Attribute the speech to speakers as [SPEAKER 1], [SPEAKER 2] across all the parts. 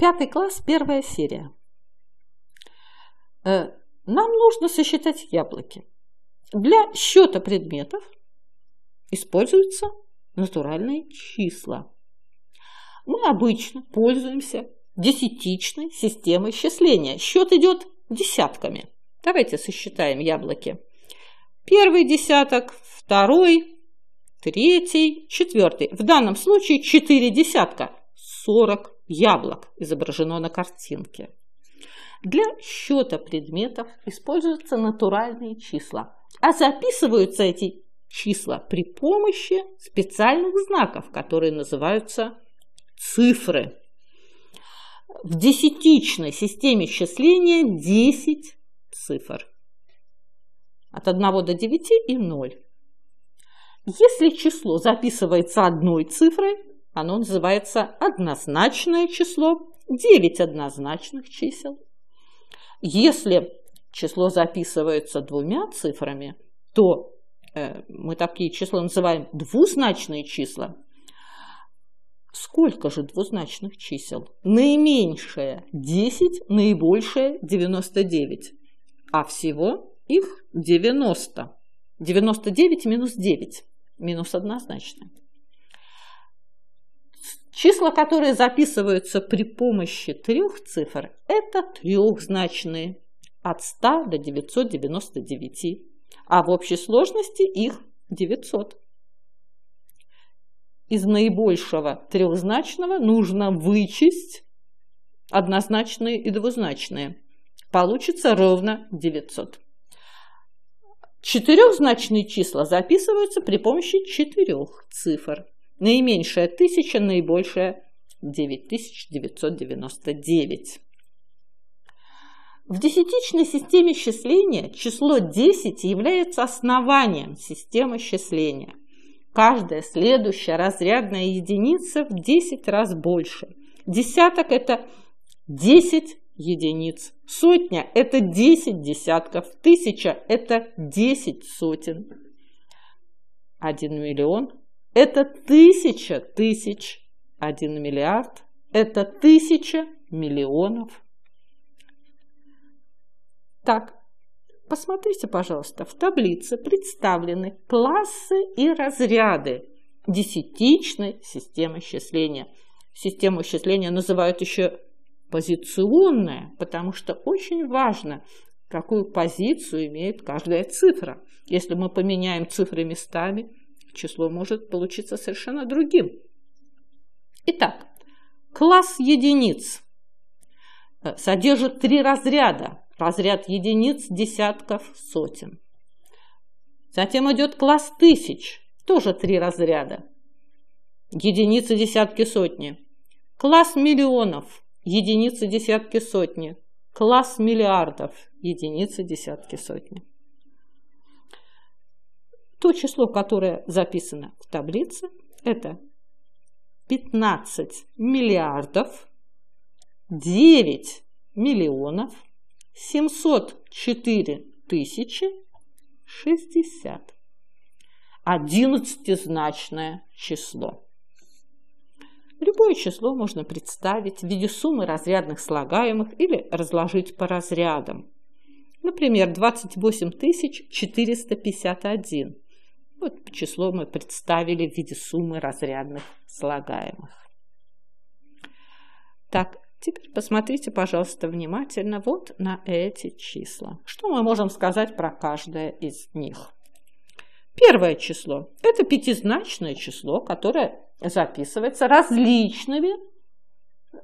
[SPEAKER 1] Пятый класс, первая серия. Э, нам нужно сосчитать яблоки. Для счета предметов используются натуральные числа. Мы обычно пользуемся десятичной системой счисления. Счет идет десятками. Давайте сосчитаем яблоки. Первый десяток, второй, третий, четвертый. В данном случае четыре десятка. 40 яблок изображено на картинке. Для счета предметов используются натуральные числа, а записываются эти числа при помощи специальных знаков, которые называются цифры. В десятичной системе счисления 10 цифр. От 1 до 9 и 0. Если число записывается одной цифрой, оно называется однозначное число, 9 однозначных чисел. Если число записывается двумя цифрами, то э, мы такие числа называем двузначные числа. Сколько же двузначных чисел? Наименьшее 10, наибольшее 99. А всего их 90. 99 минус 9, минус однозначное. Числа, которые записываются при помощи трех цифр, это трехзначные от 100 до 999, а в общей сложности их 900. Из наибольшего трехзначного нужно вычесть однозначные и двузначные. Получится ровно 900. Четырехзначные числа записываются при помощи четырех цифр – Наименьшая 1000, наибольшая 9999. В десятичной системе счисления число 10 является основанием системы счисления. Каждая следующая разрядная единица в 10 раз больше. Десяток – это 10 единиц. Сотня – это 10 десятков. Тысяча – это 10 сотен. 1 миллион это тысяча тысяч. Один миллиард – это тысяча миллионов. Так, посмотрите, пожалуйста, в таблице представлены классы и разряды десятичной системы счисления. Систему счисления называют еще позиционная, потому что очень важно, какую позицию имеет каждая цифра. Если мы поменяем цифры местами, число может получиться совершенно другим. Итак, класс единиц э, содержит три разряда. Разряд единиц, десятков, сотен. Затем идет класс тысяч, тоже три разряда. Единицы, десятки, сотни. Класс миллионов, единицы, десятки, сотни. Класс миллиардов, единицы, десятки, сотни. То число, которое записано в таблице, это 15 миллиардов 9 миллионов 704 тысячи 60. Одиннадцатизначное число. Любое число можно представить в виде суммы разрядных слагаемых или разложить по разрядам. Например, 28 451 вот число мы представили в виде суммы разрядных слагаемых. Так, теперь посмотрите, пожалуйста, внимательно вот на эти числа. Что мы можем сказать про каждое из них? Первое число – это пятизначное число, которое записывается различными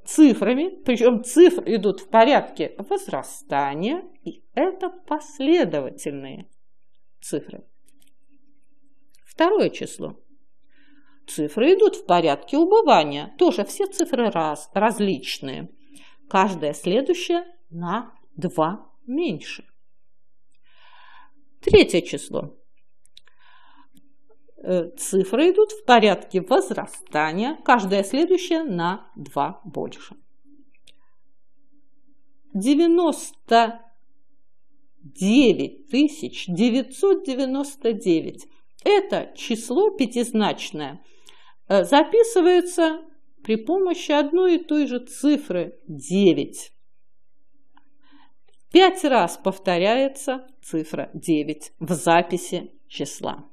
[SPEAKER 1] цифрами, причем цифры идут в порядке возрастания, и это последовательные цифры. Второе число. Цифры идут в порядке убывания. Тоже все цифры раз, различные. Каждая следующая на 2 меньше. Третье число. Э, цифры идут в порядке возрастания. Каждая следующая на 2 больше. 99 тысяч 999 это число пятизначное э, записывается при помощи одной и той же цифры 9. Пять раз повторяется цифра 9 в записи числа.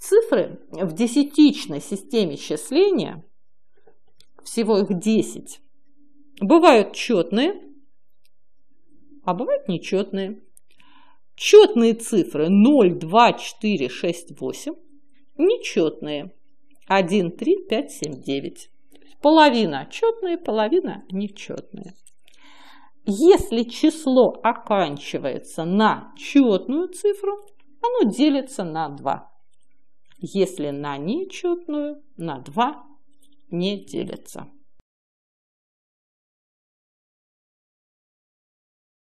[SPEAKER 1] Цифры в десятичной системе счисления всего их 10, бывают четные, а бывают нечетные. Четные цифры 0, 2, 4, 6, 8. Нечетные 1, 3, 5, 7, 9. Половина четные, половина нечетные. Если число оканчивается на четную цифру, оно делится на 2. Если на нечетную, на 2 не делится.